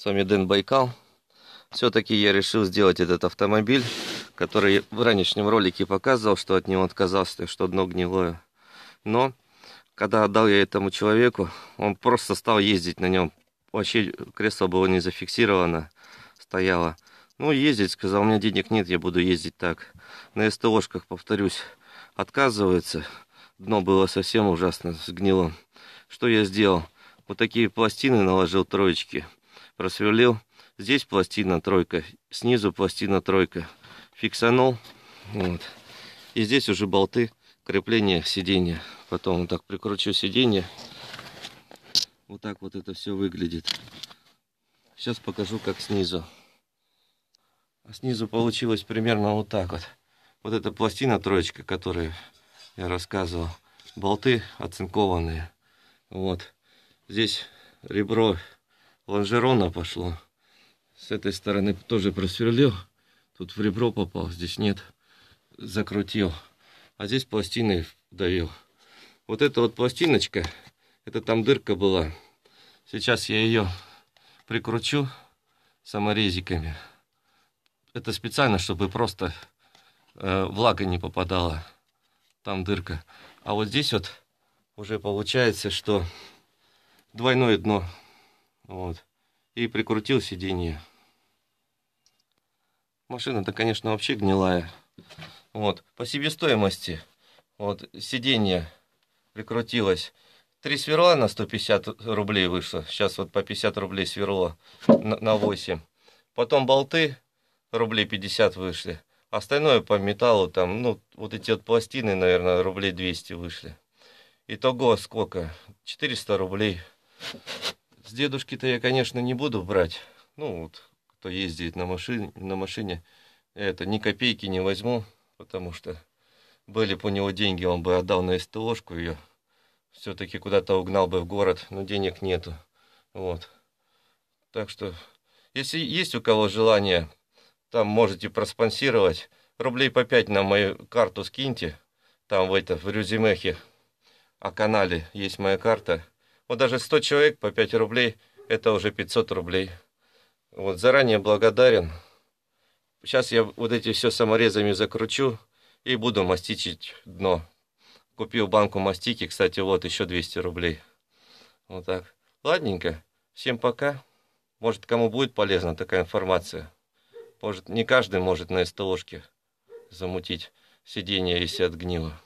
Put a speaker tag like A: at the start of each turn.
A: С вами Дэн Байкал. Все-таки я решил сделать этот автомобиль, который в ранешнем ролике показывал, что от него отказался, что дно гнилое. Но когда отдал я этому человеку, он просто стал ездить на нем. Вообще кресло было не зафиксировано, стояло. Ну, ездить, сказал, у меня денег нет, я буду ездить так. На СТОшках, повторюсь, отказывается. Дно было совсем ужасно, сгнило. Что я сделал? Вот такие пластины наложил, троечки просверлил. Здесь пластина тройка, снизу пластина тройка. Фиксанул. Вот. И здесь уже болты крепления сиденья. Потом вот так прикручу сиденье. Вот так вот это все выглядит. Сейчас покажу, как снизу. А снизу получилось примерно вот так вот. Вот эта пластина троечка, которую я рассказывал. Болты оцинкованные. Вот. Здесь ребро лонжерона пошло. С этой стороны тоже просверлил. Тут в ребро попал, здесь нет. Закрутил. А здесь пластиной давил. Вот эта вот пластиночка, это там дырка была. Сейчас я ее прикручу саморезиками. Это специально, чтобы просто э, влага не попадала. Там дырка. А вот здесь вот уже получается, что двойное дно вот. И прикрутил сиденье. Машина-то, конечно, вообще гнилая. Вот. По себестоимости. Вот. Сиденье прикрутилось. Три сверла на 150 рублей вышло. Сейчас вот по 50 рублей сверло на, на 8. Потом болты рублей 50 вышли. Остальное по металлу там, ну, вот эти вот пластины, наверное, рублей 200 вышли. Итого сколько? 400 рублей. С дедушки-то я, конечно, не буду брать. Ну, вот, кто ездит на машине, на машине, это ни копейки не возьму, потому что были бы у него деньги, он бы отдал на СТОшку ее. Все-таки куда-то угнал бы в город, но денег нету. Вот. Так что, если есть у кого желание, там можете проспонсировать. Рублей по пять на мою карту скиньте. Там в, это, в резюмехе о а канале есть моя карта. Вот даже 100 человек по 5 рублей, это уже 500 рублей. Вот заранее благодарен. Сейчас я вот эти все саморезами закручу и буду мастичить дно. Купил банку мастики, кстати, вот еще 200 рублей. Вот так. Ладненько. Всем пока. Может, кому будет полезна такая информация. Может, не каждый может на СТОшке замутить сиденье, если отгнило.